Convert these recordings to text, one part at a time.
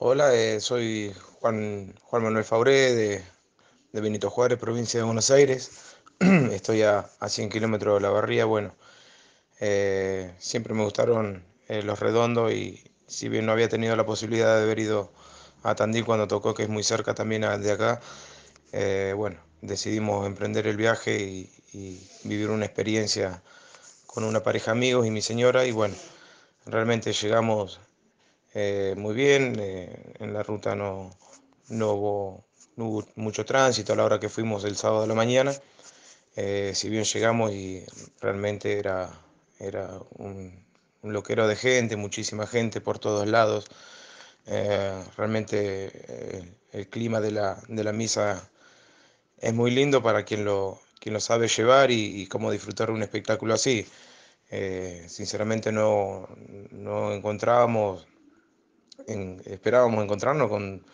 Hola, eh, soy Juan, Juan Manuel Fauré de, Benito Juárez, provincia de Buenos Aires. Estoy a, 100 kilómetros de La Barría. Bueno, eh, siempre me gustaron eh, los redondos y si bien no había tenido la posibilidad de haber ido a Tandil cuando tocó, que es muy cerca también de acá, bueno, decidimos emprender el viaje y, y vivir una experiencia con una pareja de amigos y mi señora y bueno, realmente llegamos eh, muy bien, eh, en la ruta no, no, hubo, mucho tránsito a la hora que fuimos el sábado de la mañana, eh, si bien llegamos y realmente era, era un, loquero de gente, muchísima gente por todos lados, realmente el, clima de la, de la, misa es muy lindo para quien lo, quien lo sabe llevar y, y cómo disfrutar un espectáculo así. sinceramente no, no encontrábamos esperábamos encontrarnos con,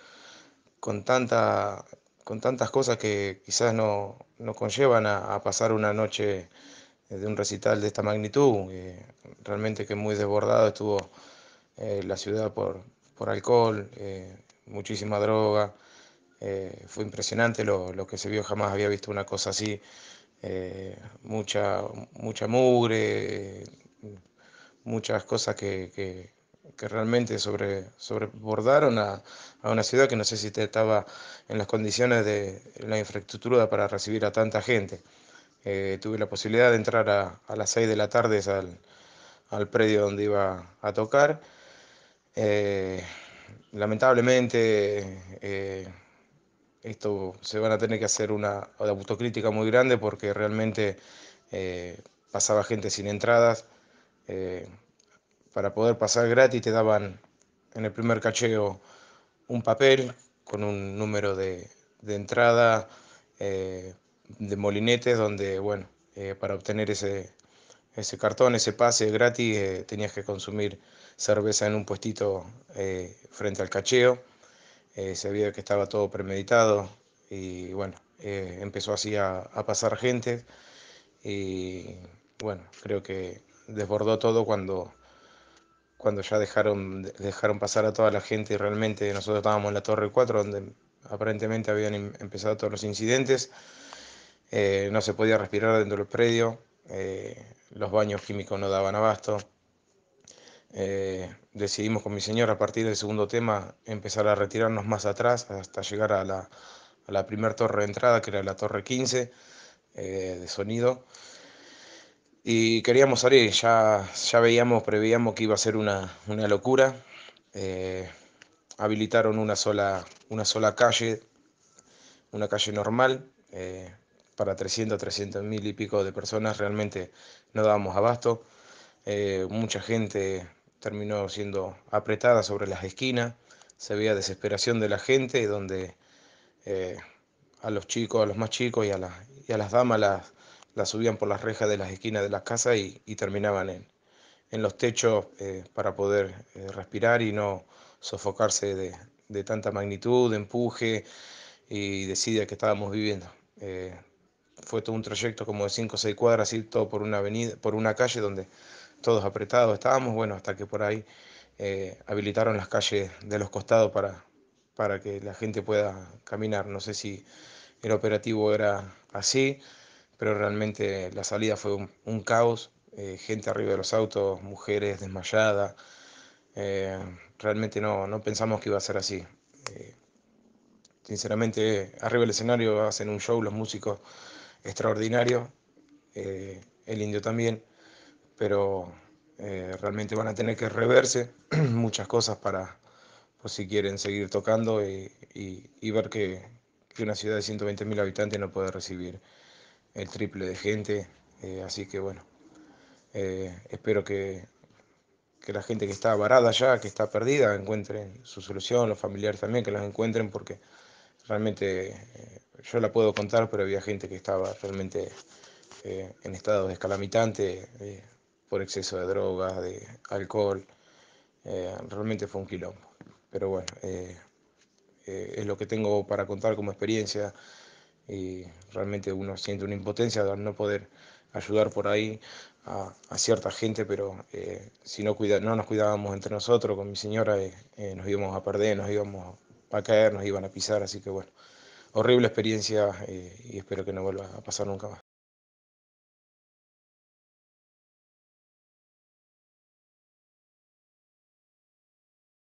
con, tanta, con tantas cosas que quizás no, conllevan a, pasar una noche de un recital de esta magnitud. realmente que muy desbordado estuvo eh, la ciudad por, alcohol, eh, muchísima droga. Eh, fue impresionante lo, que se vio, jamás había visto una cosa así. mucha, mucha mugre, muchas cosas que, que realmente sobre, sobrebordaron a, a, una ciudad que no sé si estaba en las condiciones de la infraestructura para recibir a tanta gente. Eh, tuve la posibilidad de entrar a, las 6 de la tarde al, predio donde iba a tocar. Eh, lamentablemente, eh, esto se van a tener que hacer una, una autocrítica muy grande porque realmente pasaba gente sin entradas para poder pasar gratis te daban en el primer cacheo un papel con un número de, entrada eh, de molinetes donde, bueno, eh, para obtener ese, ese cartón, ese pase gratis, eh, tenías que consumir cerveza en un puestito frente al cacheo. se veía que estaba todo premeditado y bueno, empezó así a pasar gente y bueno, creo que desbordó todo cuando cuando ya dejaron, dejaron pasar a toda la gente y realmente nosotros estábamos en la Torre 4, donde aparentemente habían empezado todos los incidentes, eh, no se podía respirar dentro del predio, eh, los baños químicos no daban abasto. Eh, decidimos con mi señora a partir del segundo tema empezar a retirarnos más atrás hasta llegar a la, a la primera torre de entrada, que era la torre 15 de sonido y queríamos salir, ya, ya veíamos, preveíamos que iba a ser una, locura. Eh, habilitaron una sola, una sola calle, una calle normal, eh, para 300, 300 mil y pico de personas, realmente no dábamos abasto. Eh, mucha gente terminó siendo apretada sobre las esquinas, se veía desesperación de la gente, donde a los chicos, a los más chicos y a, y a las damas las la subían por las rejas de las esquinas de las casas y, terminaban en, los techos eh, para poder eh, respirar y no sofocarse de, tanta magnitud, empuje y decide que estábamos viviendo. Eh, fue todo un trayecto como de 5 o 6 cuadras, y todo por una avenida, por una calle donde todos apretados estábamos, bueno, hasta que por ahí habilitaron las calles de los costados para, para que la gente pueda caminar. No sé si el operativo era así pero realmente la salida fue un, caos, eh, gente arriba de los autos, mujeres desmayadas. Eh, realmente no, no, pensamos que iba a ser así. Eh, sinceramente, arriba del escenario hacen un show los músicos extraordinarios, el indio también, pero realmente van a tener que reverse muchas cosas para, por si quieren seguir tocando y, ver que, que una ciudad de 120.000 habitantes no puede recibir el triple de gente, eh, así que bueno, eh, espero que, la gente que está varada ya, que está perdida, encuentren su solución, los familiares también que las encuentren, porque realmente eh, yo la puedo contar, pero había gente que estaba realmente en estado escalamitante por exceso de drogas, de alcohol, realmente fue un quilombo, pero bueno. es lo que tengo para contar como experiencia y realmente uno siente una impotencia de no poder ayudar por ahí a, cierta gente, pero eh, si no, no nos cuidábamos entre nosotros, con mi señora, eh, eh, nos íbamos a perder, nos íbamos a caer, nos iban a pisar, así que bueno, horrible experiencia y espero que no vuelva a pasar nunca más.